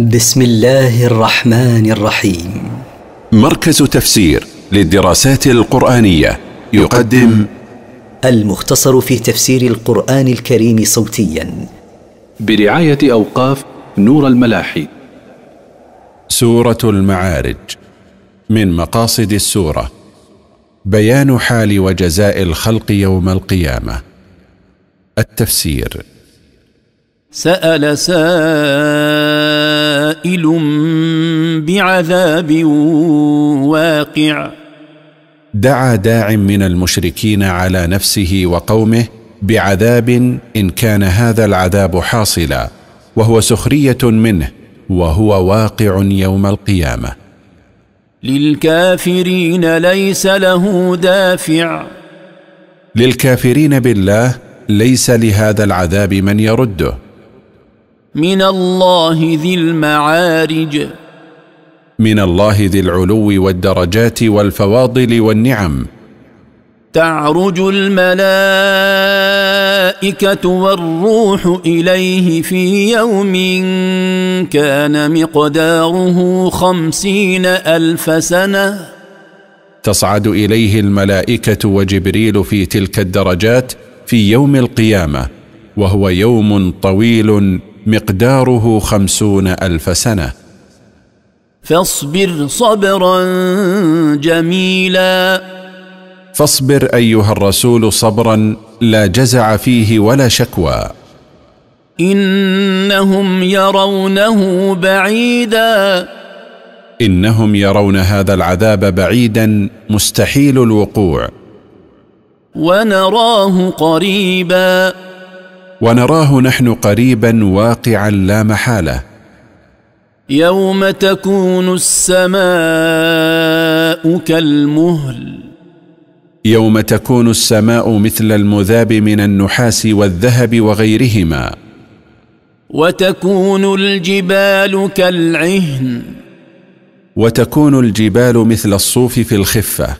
بسم الله الرحمن الرحيم مركز تفسير للدراسات القرآنية يقدم المختصر في تفسير القرآن الكريم صوتيا برعاية أوقاف نور الملاحي سورة المعارج من مقاصد السورة بيان حال وجزاء الخلق يوم القيامة التفسير سال سائل بعذاب واقع دعا داع من المشركين على نفسه وقومه بعذاب ان كان هذا العذاب حاصلا وهو سخريه منه وهو واقع يوم القيامه للكافرين ليس له دافع للكافرين بالله ليس لهذا العذاب من يرده من الله ذي المعارج من الله ذي العلو والدرجات والفواضل والنعم تعرج الملائكه والروح اليه في يوم كان مقداره خمسين الف سنه تصعد اليه الملائكه وجبريل في تلك الدرجات في يوم القيامه وهو يوم طويل مقداره خمسون ألف سنة فاصبر صبرا جميلا فاصبر أيها الرسول صبرا لا جزع فيه ولا شكوى إنهم يرونه بعيدا إنهم يرون هذا العذاب بعيدا مستحيل الوقوع ونراه قريباً ونراه نحن قريبا واقعا لا محاله يوم تكون السماء كالمهل يوم تكون السماء مثل المذاب من النحاس والذهب وغيرهما وتكون الجبال كالعهن وتكون الجبال مثل الصوف في الخفه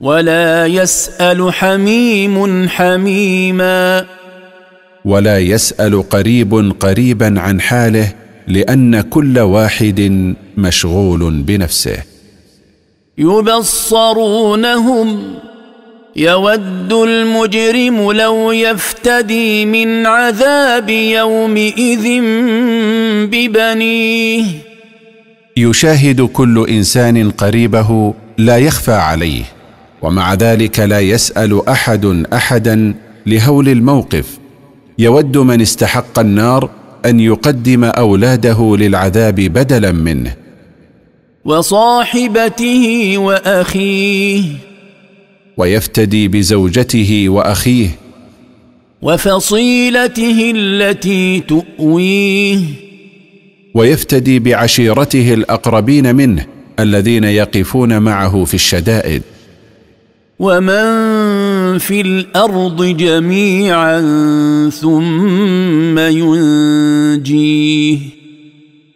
ولا يسال حميم حميما ولا يسال قريب قريبا عن حاله لان كل واحد مشغول بنفسه يبصرونهم يود المجرم لو يفتدي من عذاب يومئذ ببنيه يشاهد كل انسان قريبه لا يخفى عليه ومع ذلك لا يسال احد احدا لهول الموقف يود من استحق النار ان يقدم اولاده للعذاب بدلا منه وصاحبته واخيه ويفتدي بزوجته واخيه وفصيلته التي تؤويه ويفتدي بعشيرته الاقربين منه الذين يقفون معه في الشدائد ومن في الارض جميعا ثم ينجيه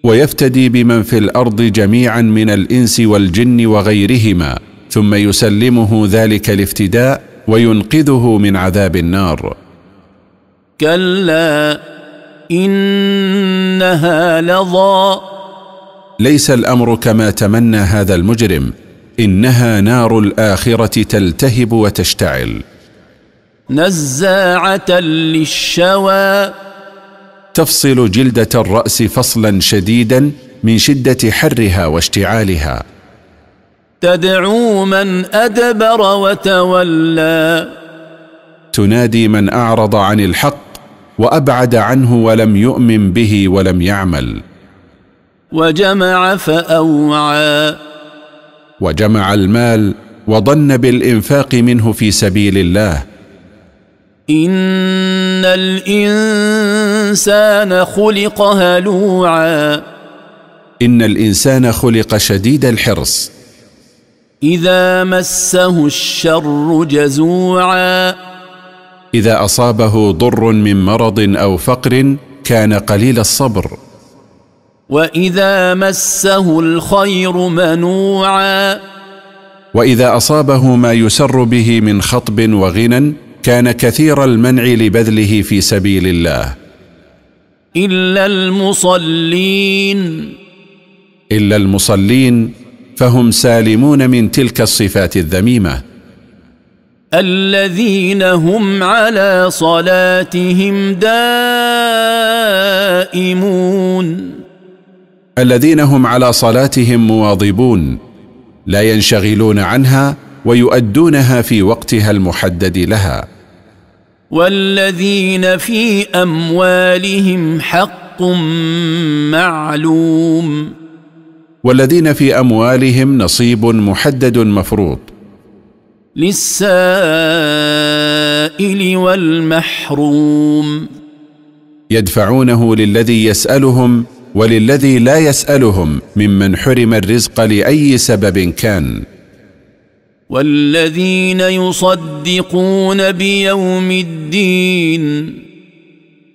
ويفتدي بمن في الارض جميعا من الانس والجن وغيرهما ثم يسلمه ذلك الافتداء وينقذه من عذاب النار كلا انها لظى ليس الامر كما تمنى هذا المجرم انها نار الاخره تلتهب وتشتعل نزاعه للشوى تفصل جلده الراس فصلا شديدا من شده حرها واشتعالها تدعو من ادبر وتولى تنادي من اعرض عن الحق وابعد عنه ولم يؤمن به ولم يعمل وجمع فاوعى وجمع المال وضن بالانفاق منه في سبيل الله ان الانسان خلق هلوعا ان الانسان خلق شديد الحرص اذا مسه الشر جزوعا اذا اصابه ضر من مرض او فقر كان قليل الصبر واذا مسه الخير منوعا واذا اصابه ما يسر به من خطب وغنى كان كثير المنع لبذله في سبيل الله الا المصلين الا المصلين فهم سالمون من تلك الصفات الذميمه الذين هم على صلاتهم دائمون الذين هم على صلاتهم مواظبون لا ينشغلون عنها ويؤدونها في وقتها المحدد لها والذين في اموالهم حق معلوم والذين في اموالهم نصيب محدد مفروض للسائل والمحروم يدفعونه للذي يسالهم وللذي لا يسألهم ممن حرم الرزق لأي سبب كان والذين يصدقون بيوم الدين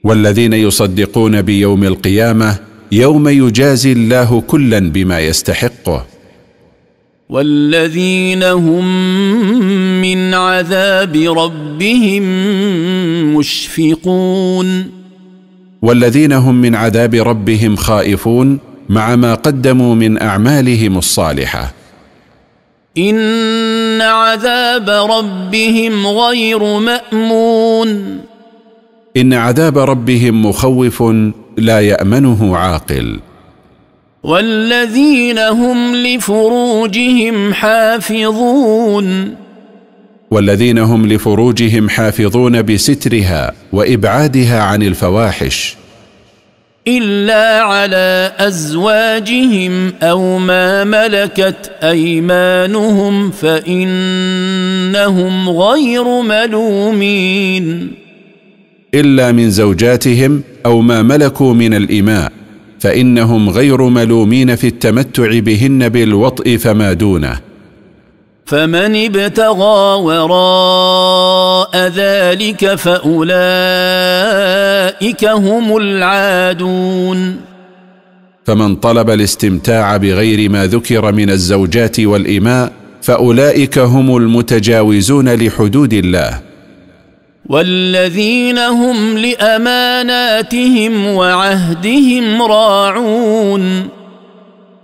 والذين يصدقون بيوم القيامة يوم يجازي الله كلا بما يستحقه والذين هم من عذاب ربهم مشفقون والذين هم من عذاب ربهم خائفون مع ما قدموا من أعمالهم الصالحة إن عذاب ربهم غير مأمون إن عذاب ربهم مخوف لا يأمنه عاقل والذين هم لفروجهم حافظون والذين هم لفروجهم حافظون بسترها وابعادها عن الفواحش الا على ازواجهم او ما ملكت ايمانهم فانهم غير ملومين الا من زوجاتهم او ما ملكوا من الاماء فانهم غير ملومين في التمتع بهن بالوطء فما دونه فمن ابتغى وراء ذلك فاولئك هم العادون فمن طلب الاستمتاع بغير ما ذكر من الزوجات والاماء فاولئك هم المتجاوزون لحدود الله والذين هم لاماناتهم وعهدهم راعون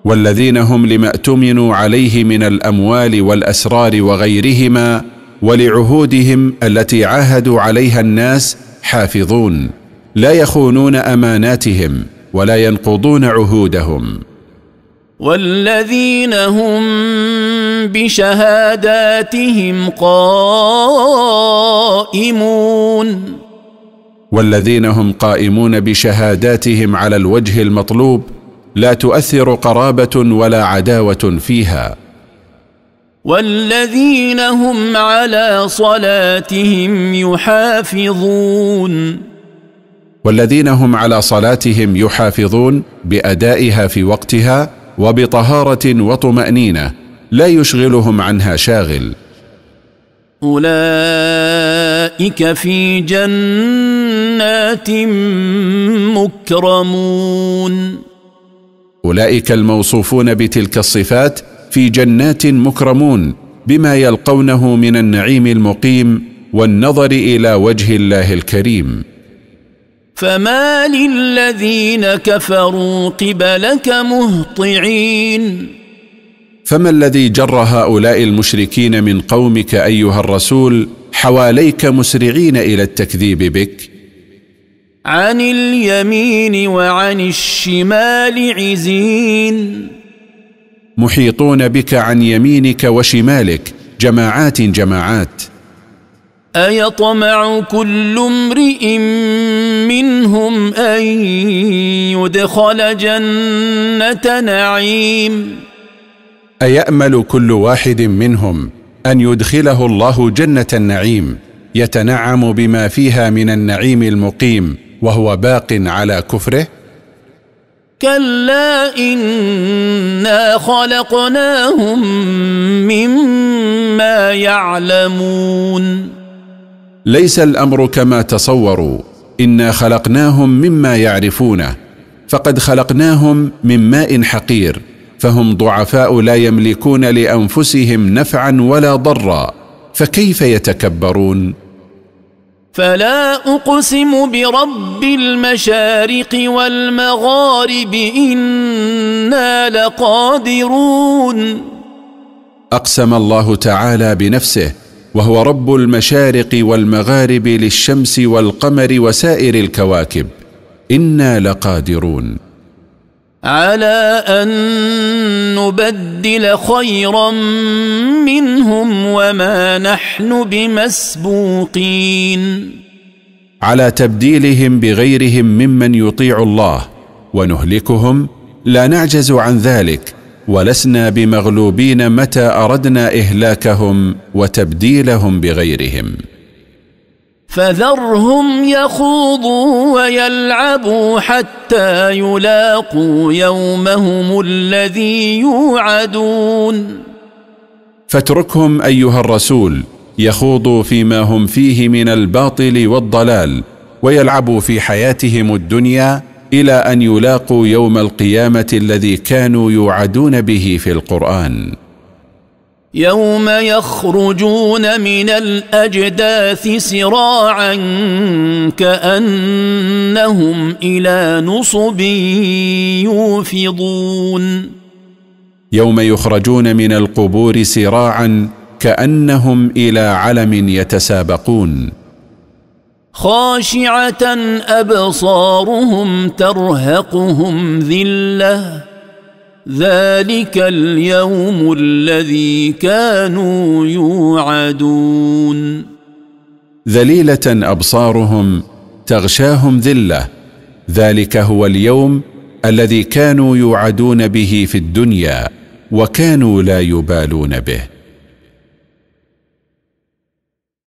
والذين هم لما اؤتمنوا عليه من الاموال والاسرار وغيرهما ولعهودهم التي عاهدوا عليها الناس حافظون لا يخونون اماناتهم ولا ينقضون عهودهم والذين هم بشهاداتهم قائمون والذين هم قائمون بشهاداتهم على الوجه المطلوب لا تؤثر قرابة ولا عداوة فيها والذين هم على صلاتهم يحافظون والذين هم على صلاتهم يحافظون بأدائها في وقتها وبطهارة وطمأنينة لا يشغلهم عنها شاغل أولئك في جنات مكرمون اولئك الموصوفون بتلك الصفات في جنات مكرمون بما يلقونه من النعيم المقيم والنظر الى وجه الله الكريم فما للذين كفروا قبلك مهطعين فما الذي جر هؤلاء المشركين من قومك ايها الرسول حواليك مسرعين الى التكذيب بك عن اليمين وعن الشمال عزين محيطون بك عن يمينك وشمالك جماعات جماعات ايطمع كل امرئ منهم ان يدخل جنه نعيم ايامل كل واحد منهم ان يدخله الله جنه النعيم يتنعم بما فيها من النعيم المقيم وهو باق على كفره كلا انا خلقناهم مما يعلمون ليس الامر كما تصوروا انا خلقناهم مما يعرفونه فقد خلقناهم من ماء حقير فهم ضعفاء لا يملكون لانفسهم نفعا ولا ضرا فكيف يتكبرون فلا اقسم برب المشارق والمغارب انا لقادرون اقسم الله تعالى بنفسه وهو رب المشارق والمغارب للشمس والقمر وسائر الكواكب انا لقادرون على أن نبدل خيرا منهم وما نحن بمسبوقين على تبديلهم بغيرهم ممن يطيع الله ونهلكهم لا نعجز عن ذلك ولسنا بمغلوبين متى أردنا إهلاكهم وتبديلهم بغيرهم فذرهم يخوضوا ويلعبوا حتى يلاقوا يومهم الذي يوعدون فاتركهم ايها الرسول يخوضوا فيما هم فيه من الباطل والضلال ويلعبوا في حياتهم الدنيا الى ان يلاقوا يوم القيامه الذي كانوا يوعدون به في القران يوم يخرجون من الاجداث سراعا كانهم الى نصب يوفضون يوم يخرجون من القبور سراعا كانهم الى علم يتسابقون خاشعه ابصارهم ترهقهم ذله ذلك اليوم الذي كانوا يوعدون ذليله ابصارهم تغشاهم ذله ذلك هو اليوم الذي كانوا يوعدون به في الدنيا وكانوا لا يبالون به